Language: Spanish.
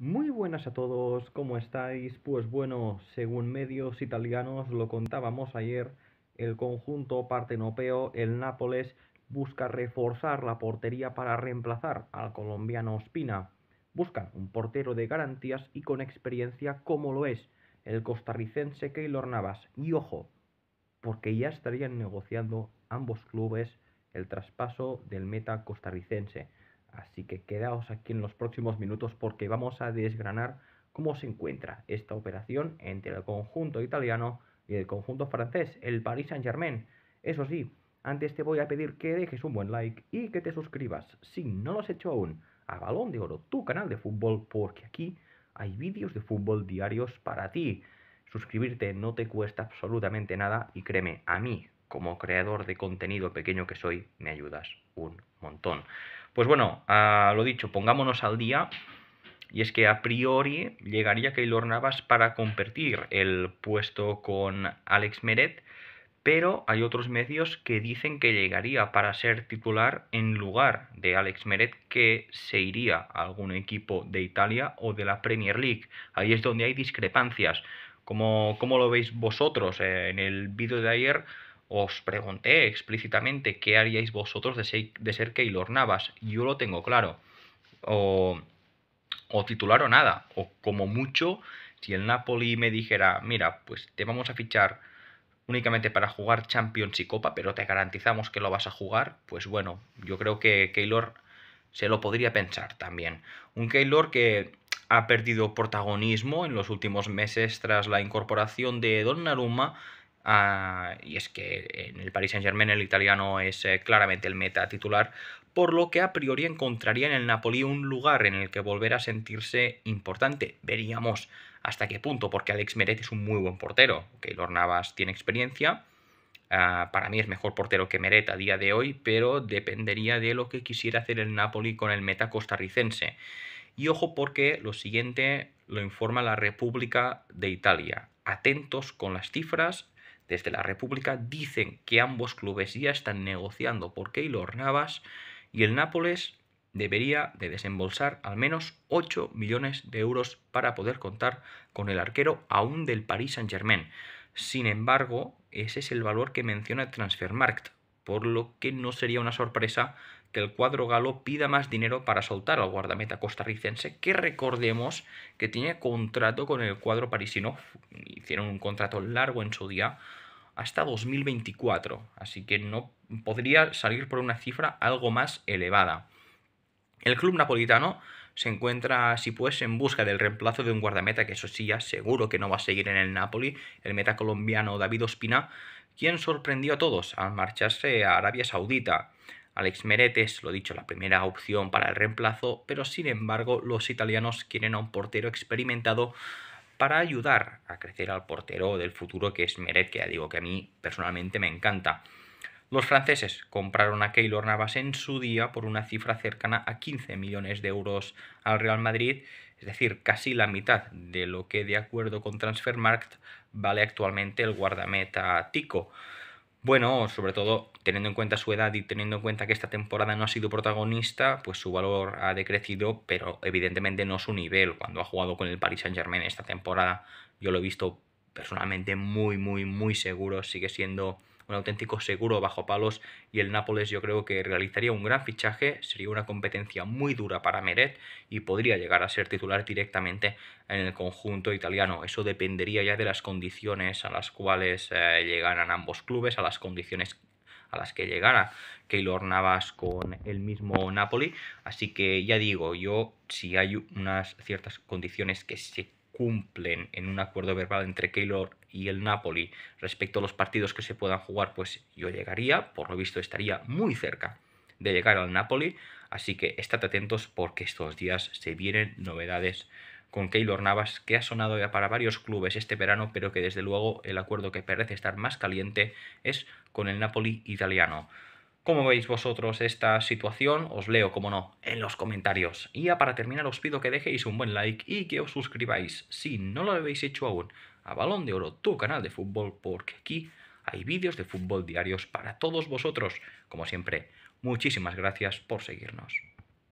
Muy buenas a todos, ¿cómo estáis? Pues bueno, según medios italianos lo contábamos ayer, el conjunto partenopeo, el Nápoles, busca reforzar la portería para reemplazar al colombiano Ospina. Buscan un portero de garantías y con experiencia como lo es el costarricense Keylor Navas. Y ojo, porque ya estarían negociando ambos clubes el traspaso del meta costarricense. Así que quedaos aquí en los próximos minutos porque vamos a desgranar cómo se encuentra esta operación entre el conjunto italiano y el conjunto francés, el Paris Saint-Germain. Eso sí, antes te voy a pedir que dejes un buen like y que te suscribas, si no lo has hecho aún, a Balón de Oro, tu canal de fútbol, porque aquí hay vídeos de fútbol diarios para ti. Suscribirte no te cuesta absolutamente nada y créeme, a mí como creador de contenido pequeño que soy, me ayudas un montón. Pues bueno, lo dicho, pongámonos al día. Y es que a priori llegaría Keylor Navas para compartir el puesto con Alex Meret, pero hay otros medios que dicen que llegaría para ser titular en lugar de Alex Meret, que se iría a algún equipo de Italia o de la Premier League. Ahí es donde hay discrepancias. Como, lo veis vosotros eh, en el vídeo de ayer, os pregunté explícitamente qué haríais vosotros de ser, de ser Keylor Navas. Yo lo tengo claro. O, o titular o nada. O como mucho, si el Napoli me dijera, mira, pues te vamos a fichar únicamente para jugar Champions y Copa, pero te garantizamos que lo vas a jugar, pues bueno, yo creo que Keylor se lo podría pensar también. Un Keylor que ha perdido protagonismo en los últimos meses tras la incorporación de Donnarumma Ah, y es que en el Paris Saint-Germain el italiano es eh, claramente el meta titular, por lo que a priori encontraría en el Napoli un lugar en el que volver a sentirse importante. Veríamos hasta qué punto, porque Alex Meret es un muy buen portero. Keylor Navas tiene experiencia. Ah, para mí es mejor portero que Meret a día de hoy, pero dependería de lo que quisiera hacer el Napoli con el meta costarricense. Y ojo porque lo siguiente lo informa la República de Italia. Atentos con las cifras, desde la República dicen que ambos clubes ya están negociando por Keylor Navas y el Nápoles debería de desembolsar al menos 8 millones de euros para poder contar con el arquero aún del Paris Saint-Germain. Sin embargo, ese es el valor que menciona Transfermarkt, por lo que no sería una sorpresa que el cuadro galo pida más dinero para soltar al guardameta costarricense, que recordemos que tiene contrato con el cuadro parisino, hicieron un contrato largo en su día, hasta 2024, así que no podría salir por una cifra algo más elevada. El club napolitano se encuentra así pues en busca del reemplazo de un guardameta que eso sí ya seguro que no va a seguir en el Napoli, el meta colombiano David Ospina, quien sorprendió a todos al marcharse a Arabia Saudita. Alex Meret es, lo dicho, la primera opción para el reemplazo, pero sin embargo los italianos quieren a un portero experimentado para ayudar a crecer al portero del futuro que es Meret, que ya digo que a mí personalmente me encanta. Los franceses compraron a Keylor Navas en su día por una cifra cercana a 15 millones de euros al Real Madrid, es decir, casi la mitad de lo que de acuerdo con Transfermarkt vale actualmente el guardameta Tico bueno, sobre todo teniendo en cuenta su edad y teniendo en cuenta que esta temporada no ha sido protagonista, pues su valor ha decrecido, pero evidentemente no su nivel. Cuando ha jugado con el Paris Saint Germain esta temporada, yo lo he visto personalmente muy, muy, muy seguro, sigue siendo un auténtico seguro bajo palos y el Nápoles yo creo que realizaría un gran fichaje, sería una competencia muy dura para Meret y podría llegar a ser titular directamente en el conjunto italiano. Eso dependería ya de las condiciones a las cuales eh, llegaran ambos clubes, a las condiciones a las que llegara Keylor Navas con el mismo Napoli. Así que ya digo, yo si hay unas ciertas condiciones que se cumplen en un acuerdo verbal entre Keylor y el Napoli respecto a los partidos que se puedan jugar, pues yo llegaría, por lo visto estaría muy cerca de llegar al Napoli, así que estad atentos porque estos días se vienen novedades con Keylor Navas, que ha sonado ya para varios clubes este verano, pero que desde luego el acuerdo que parece estar más caliente es con el Napoli italiano. ¿Cómo veis vosotros esta situación? Os leo, como no, en los comentarios. Y ya para terminar os pido que dejéis un buen like y que os suscribáis si no lo habéis hecho aún a Balón de Oro, tu canal de fútbol, porque aquí hay vídeos de fútbol diarios para todos vosotros. Como siempre, muchísimas gracias por seguirnos.